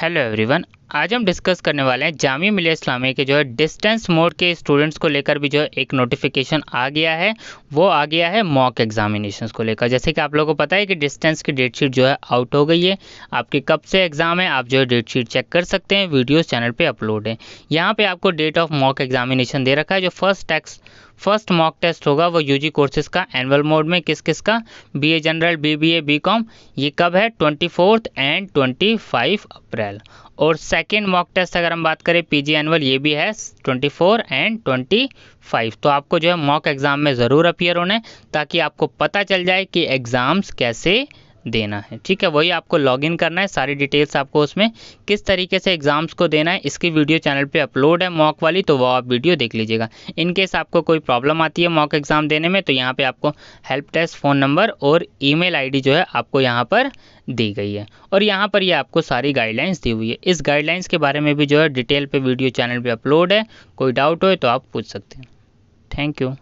hello everyone आज हम discuss करने वाले हैं जामिया मिलिया इस्लामिया के जो है डिस्टेंस मोड के स्टूडेंट्स को लेकर भी जो है एक नोटिफिकेशन आ गया है वो आ गया है मॉक एग्जामिनेशन को लेकर जैसे कि आप लोगों को पता है कि डिस्टेंस की डेट शीट जो है आउट हो गई है आपके कब से एग्ज़ाम है आप जो है डेट शीट चेक कर सकते हैं वीडियोज़ चैनल पर अपलोड है यहाँ पर आपको डेट ऑफ मॉक एग्जामिनेशन दे रखा है जो first tax first mock test होगा वो यूजी कोर्सेज का एनुअल मोड में किस किस का बीए जनरल बीबीए बीकॉम ये कब है twenty fourth and twenty five April और सेकेंड मॉक टेस्ट अगर हम बात करें जी एनुअल ये भी है 24 एंड 25 तो आपको जो है मॉक एग्ज़ाम में ज़रूर अपियर होना है ताकि आपको पता चल जाए कि एग्ज़ाम्स कैसे देना है ठीक है वही आपको लॉगिन करना है सारी डिटेल्स आपको उसमें किस तरीके से एग्जाम्स को देना है इसकी वीडियो चैनल पे अपलोड है मॉक वाली तो वो आप वीडियो देख लीजिएगा इन केस आपको कोई प्रॉब्लम आती है मॉक एग्ज़ाम देने में तो यहाँ पे आपको हेल्प डेस्क फ़ोन नंबर और ईमेल आईडी जो है आपको यहाँ पर दी गई है और यहाँ पर ये यह आपको सारी गाइडलाइंस दी हुई है इस गाइडलाइंस के बारे में भी जो है डिटेल पर वीडियो चैनल पर अपलोड है कोई डाउट हो तो आप पूछ सकते हैं थैंक यू